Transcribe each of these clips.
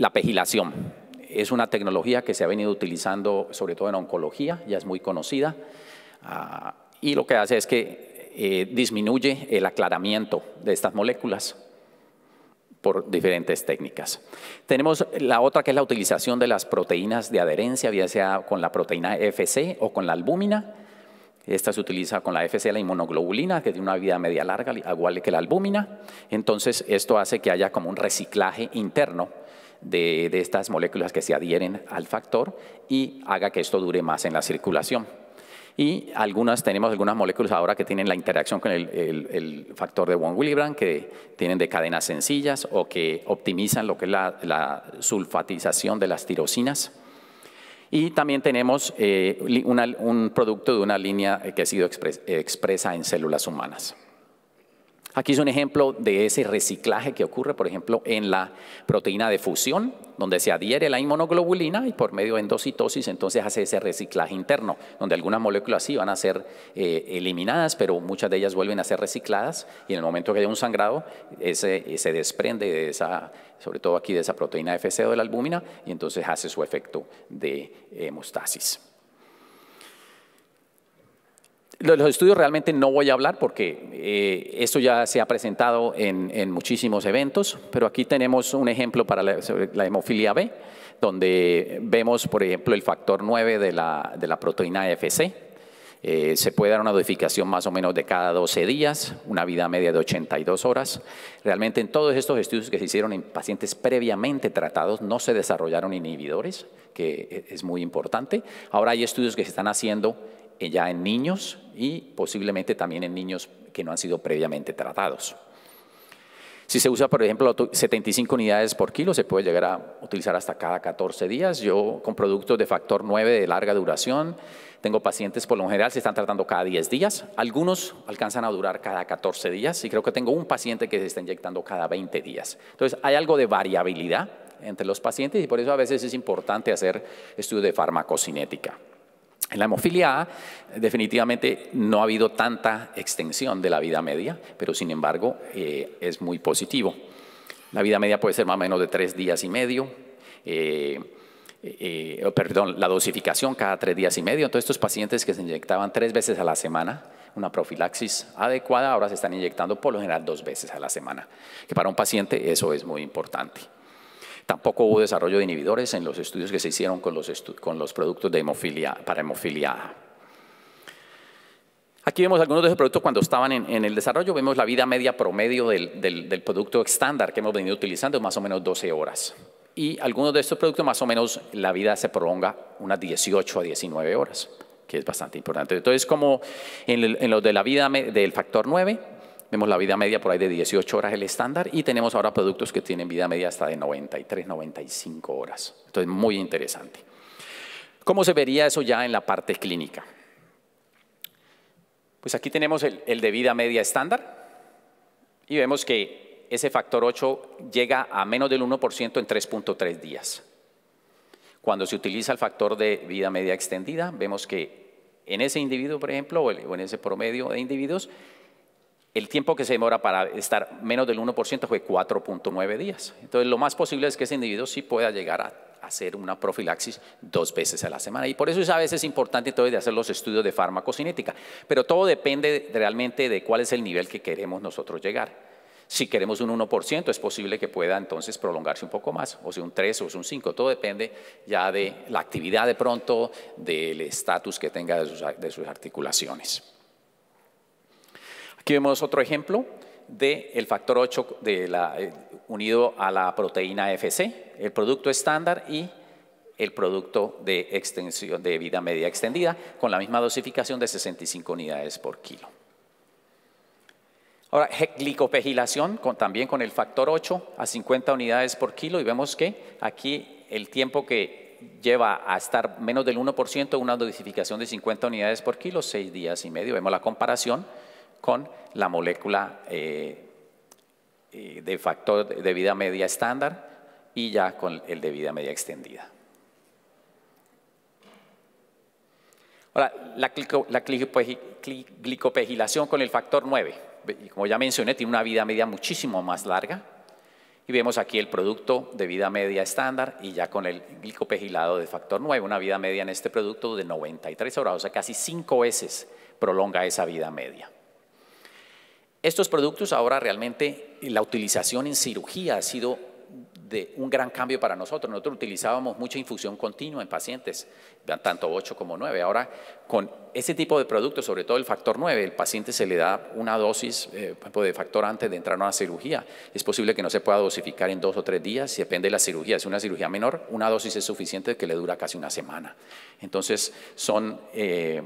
La pegilación es una tecnología que se ha venido utilizando sobre todo en oncología, ya es muy conocida, ah, y lo que hace es que eh, disminuye el aclaramiento de estas moléculas por diferentes técnicas. Tenemos la otra que es la utilización de las proteínas de adherencia, ya sea con la proteína FC o con la albúmina. Esta se utiliza con la FC, la inmunoglobulina, que tiene una vida media larga, igual que la albúmina. Entonces, esto hace que haya como un reciclaje interno de, estas moléculas que se adhieren al factor y haga que esto dure más en la circulación. Y algunas, tenemos algunas moléculas ahora que tienen la interacción con el, factor de von Willebrand, que tienen de cadenas sencillas o que optimizan lo que es la, sulfatización de las tirosinas. Y también tenemos eh, un producto de una línea que ha sido expresa en células humanas. Aquí es un ejemplo de ese reciclaje que ocurre, por ejemplo, en la proteína de fusión, donde se adhiere la inmunoglobulina y por medio de endocitosis entonces hace ese reciclaje interno, donde algunas moléculas sí van a ser eh, eliminadas, pero muchas de ellas vuelven a ser recicladas y en el momento que hay un sangrado ese, se desprende de esa, sobre todo aquí de esa proteína FCO de la albúmina y entonces hace su efecto de eh, hemostasis los estudios realmente no voy a hablar porque eh, esto ya se ha presentado en, muchísimos eventos, pero aquí tenemos un ejemplo para la, hemofilia B, donde vemos, por ejemplo, el factor 9 de la, proteína FC. Eh, se puede dar una dosificación más o menos de cada 12 días, una vida media de 82 horas. Realmente en todos estos estudios que se hicieron en pacientes previamente tratados no se desarrollaron inhibidores, que eh, es muy importante. Ahora hay estudios que se están haciendo eh, ya en niños y posiblemente también en niños que no han sido previamente tratados. Si se usa, por ejemplo, 75 unidades por kilo, se puede llegar a utilizar hasta cada 14 días. Yo con productos de factor 9 de larga duración, tengo pacientes por lo general se están tratando cada 10 días. Algunos alcanzan a durar cada 14 días y creo que tengo un paciente que se está inyectando cada 20 días. Entonces, hay algo de variabilidad entre los pacientes y por eso a veces es importante hacer estudios de farmacocinética. En la hemofilia A definitivamente no ha habido tanta extensión de la vida media, pero sin embargo eh, es muy positivo. La vida media puede ser más o menos de tres días y medio. Eh, eh, oh, perdón, la dosificación cada tres días y medio. Entonces, estos pacientes que se inyectaban tres veces a la semana, una profilaxis adecuada, ahora se están inyectando por lo general dos veces a la semana, que para un paciente eso es muy importante. Tampoco hubo desarrollo de inhibidores en los estudios que se hicieron con los, con los productos de para hemofilia Aquí vemos algunos de esos productos cuando estaban en, el desarrollo. Vemos la vida media promedio del, producto estándar que hemos venido utilizando, más o menos 12 horas. Y algunos de estos productos, más o menos, la vida se prolonga unas 18 a 19 horas, que es bastante importante. Entonces, como en, lo en los de la vida del factor 9, Vemos la vida media por ahí de 18 horas el estándar y tenemos ahora productos que tienen vida media hasta de 93, 95 horas. Entonces, muy interesante. ¿Cómo se vería eso ya en la parte clínica? Pues aquí tenemos el, el de vida media estándar y vemos que ese factor 8 llega a menos del 1% en 3.3 días. Cuando se utiliza el factor de vida media extendida, vemos que en ese individuo, por ejemplo, o en ese promedio de individuos, el tiempo que se demora para estar menos del 1% fue 4.9 días. Entonces, lo más posible es que ese individuo sí pueda llegar a hacer una profilaxis dos veces a la semana. Y por eso es a veces importante entonces de hacer los estudios de farmacocinética. Pero todo depende realmente de cuál es el nivel que queremos nosotros llegar. Si queremos un 1%, es posible que pueda entonces prolongarse un poco más, o sea, un 3 o un 5. Todo depende ya de la actividad de pronto, del estatus que tenga de sus articulaciones. Aquí vemos otro ejemplo del factor 8 eh, unido a la proteína FC, el producto estándar y el producto de, extensión, de vida media extendida con la misma dosificación de 65 unidades por kilo. Ahora, glicopegilación también con el factor 8 a 50 unidades por kilo y vemos que aquí el tiempo que lleva a estar menos del 1% una dosificación de 50 unidades por kilo, 6 días y medio. Vemos la comparación con la molécula eh, eh, de factor de vida media estándar y ya con el de vida media extendida. Ahora, la, glicopegilación con el factor 9, como ya mencioné, tiene una vida media muchísimo más larga. Y vemos aquí el producto de vida media estándar y ya con el glicopegilado de factor 9, una vida media en este producto de 93 horas, o sea, casi 5 veces prolonga esa vida media. Estos productos ahora realmente la utilización en cirugía ha sido de un gran cambio para nosotros. Nosotros utilizábamos mucha infusión continua en pacientes, tanto 8 como 9. Ahora, con este tipo de productos, sobre todo el factor 9, el paciente se le da una dosis eh, de factor antes de entrar a una cirugía. Es posible que no se pueda dosificar en dos o tres días, depende de la cirugía. Si es una cirugía menor, una dosis es suficiente que le dura casi una semana. Entonces, son eh,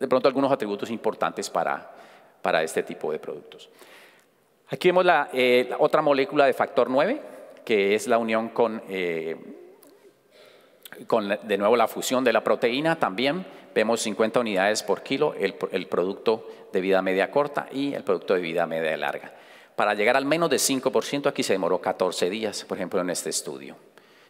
de pronto algunos atributos importantes para para este tipo de productos. Aquí vemos la, eh, otra molécula de factor 9, que es la unión con, eh, de nuevo, la fusión de la proteína. También vemos 50 unidades por kilo, el, producto de vida media corta y el producto de vida media larga. Para llegar al menos de 5%, aquí se demoró 14 días, por ejemplo, en este estudio.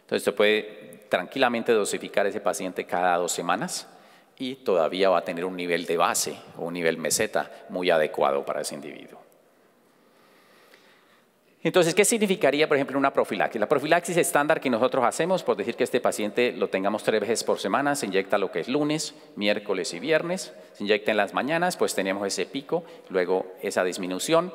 Entonces, se puede tranquilamente dosificar ese paciente cada dos semanas y todavía va a tener un nivel de base o un nivel meseta muy adecuado para ese individuo. Entonces, ¿qué significaría, por ejemplo, una profilaxis? La profilaxis estándar que nosotros hacemos, por decir que este paciente lo tengamos tres veces por semana, se inyecta lo que es lunes, miércoles y viernes, se inyecta en las mañanas, pues tenemos ese pico, luego esa disminución.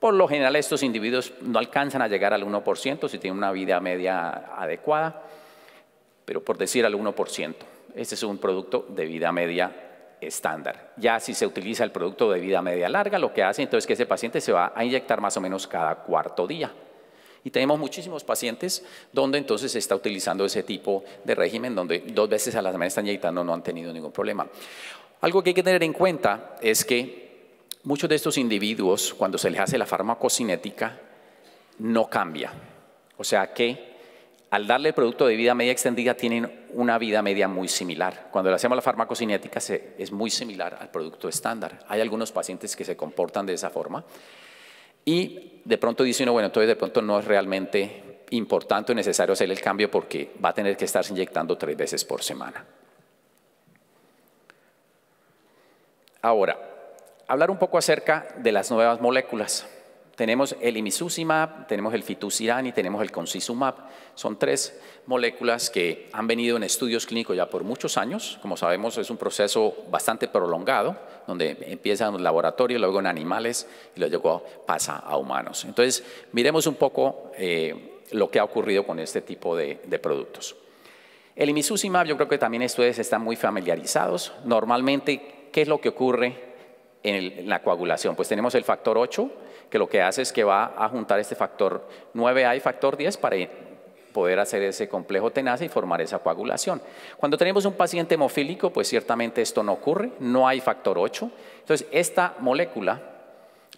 Por lo general, estos individuos no alcanzan a llegar al 1% si tienen una vida media adecuada, pero por decir al 1%. Este es un producto de vida media estándar. Ya si se utiliza el producto de vida media larga, lo que hace entonces es que ese paciente se va a inyectar más o menos cada cuarto día. Y tenemos muchísimos pacientes donde entonces se está utilizando ese tipo de régimen, donde dos veces a la semana están inyectando, no han tenido ningún problema. Algo que hay que tener en cuenta es que muchos de estos individuos, cuando se les hace la farmacocinética, no cambia. O sea que al darle el producto de vida media extendida tienen una vida media muy similar. Cuando le hacemos la farmacocinética se, es muy similar al producto estándar. Hay algunos pacientes que se comportan de esa forma y de pronto dice uno, bueno, entonces de pronto no es realmente importante o necesario hacer el cambio porque va a tener que estarse inyectando tres veces por semana. Ahora, hablar un poco acerca de las nuevas moléculas. Tenemos el imisuzimab, tenemos el fituzirani, y tenemos el concizumab. Son tres moléculas que han venido en estudios clínicos ya por muchos años. Como sabemos, es un proceso bastante prolongado, donde empieza en laboratorio, luego en animales y luego pasa a humanos. Entonces, miremos un poco eh, lo que ha ocurrido con este tipo de, productos. El imisuzimab, yo creo que también ustedes están muy familiarizados. Normalmente, ¿qué es lo que ocurre en, la coagulación. Pues tenemos el factor 8, que lo que hace es que va a juntar este factor 9A y factor 10 para poder hacer ese complejo tenaz y formar esa coagulación. Cuando tenemos un paciente hemofílico, pues ciertamente esto no ocurre, no hay factor 8. Entonces, esta molécula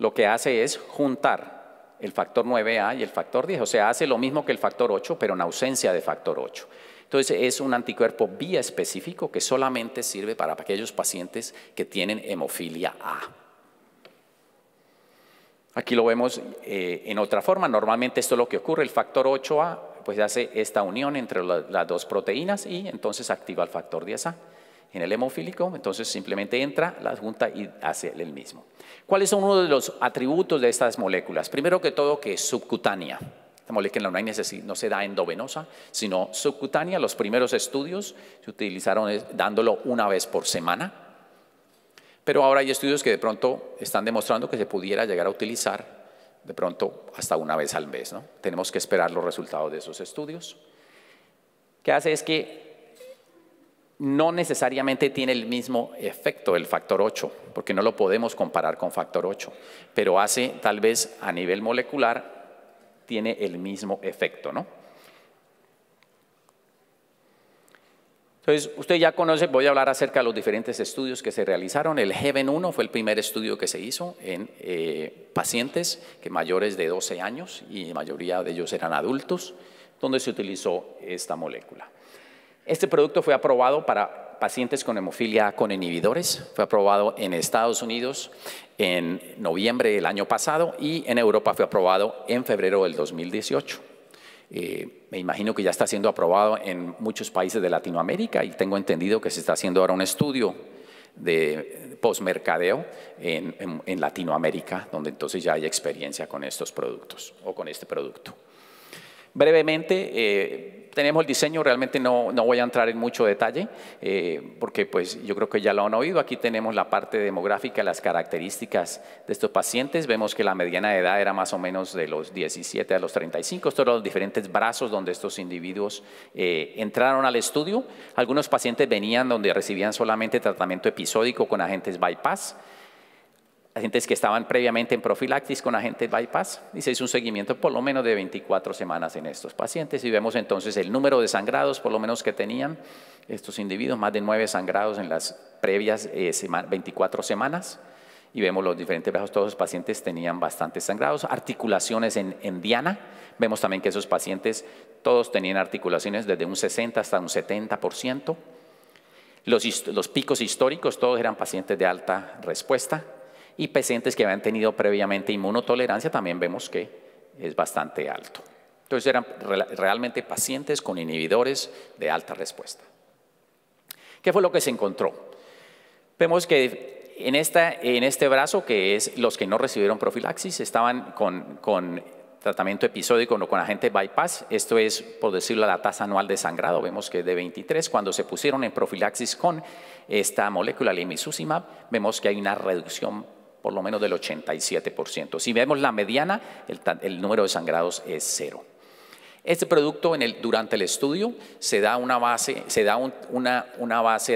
lo que hace es juntar el factor 9A y el factor 10, o sea, hace lo mismo que el factor 8, pero en ausencia de factor 8. Entonces es un anticuerpo específico que solamente sirve para aquellos pacientes que tienen hemofilia A. Aquí lo vemos eh, en otra forma. Normalmente esto es lo que ocurre. El factor 8A pues hace esta unión entre las dos proteínas y entonces activa el factor 10A. En el hemofílico, entonces simplemente entra, la junta y hace el mismo. ¿Cuáles son uno de los atributos de estas moléculas? Primero que todo, que es subcutánea. Esta molécula no, no se da endovenosa, sino subcutánea. Los primeros estudios se utilizaron eh, dándolo una vez por semana, pero ahora hay estudios que de pronto están demostrando que se pudiera llegar a utilizar de pronto hasta una vez al mes. ¿no? Tenemos que esperar los resultados de esos estudios. ¿Qué hace es que no necesariamente tiene el mismo efecto el factor 8, porque no lo podemos comparar con factor 8, pero hace tal vez a nivel molecular tiene el mismo efecto. ¿no? Entonces, usted ya conoce, voy a hablar acerca de los diferentes estudios que se realizaron. El Heaven 1 fue el primer estudio que se hizo en eh, pacientes que mayores de 12 años y la mayoría de ellos eran adultos, donde se utilizó esta molécula. Este producto fue aprobado para pacientes con hemofilia con inhibidores, fue aprobado en Estados Unidos en noviembre del año pasado y en Europa fue aprobado en febrero del 2018. Eh, me imagino que ya está siendo aprobado en muchos países de Latinoamérica y tengo entendido que se está haciendo ahora un estudio de postmercadeo en Latinoamérica, donde entonces ya hay experiencia con estos productos o con este producto. Brevemente, eh, tenemos el diseño, realmente no, voy a entrar en mucho detalle, eh, porque pues yo creo que ya lo han oído. Aquí tenemos la parte demográfica, las características de estos pacientes. Vemos que la mediana de edad era más o menos de los 17 a los 35. Estos son los diferentes brazos donde estos individuos eh, entraron al estudio. Algunos pacientes venían donde recibían solamente tratamiento episódico con agentes bypass pacientes que estaban previamente en profilaxis con agentes bypass y se hizo un seguimiento por lo menos de 24 semanas en estos pacientes y vemos entonces el número de sangrados por lo menos que tenían estos individuos, más de nueve sangrados en las previas 24 eh, semanas y vemos los diferentes bajos todos los pacientes tenían bastantes sangrados, articulaciones en, diana, vemos también que esos pacientes todos tenían articulaciones desde un 60 hasta un 70%, los, los picos históricos todos eran pacientes de alta respuesta, y pacientes que habían tenido previamente inmunotolerancia también vemos que es bastante alto. Entonces eran realmente pacientes con inhibidores de alta respuesta. ¿Qué fue lo que se encontró? Vemos que en, esta, en este brazo, que es los que no recibieron profilaxis, estaban con, con tratamiento episódico con agente bypass. Esto es, por decirlo, la tasa anual de sangrado. Vemos que de 23. Cuando se pusieron en profilaxis con esta molécula, limizumab, vemos que hay una reducción por lo menos del 87%. Si vemos la mediana, el, número de sangrados es cero. Este producto durante el estudio se da una base,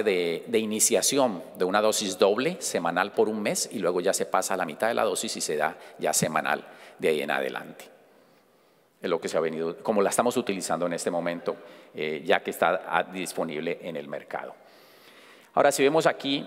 de, iniciación de una dosis doble semanal por un mes y luego ya se pasa a la mitad de la dosis y se da ya semanal de ahí en adelante. Es lo que se ha venido, como la estamos utilizando en este momento, eh, ya que está ah, disponible en el mercado. Ahora, si vemos aquí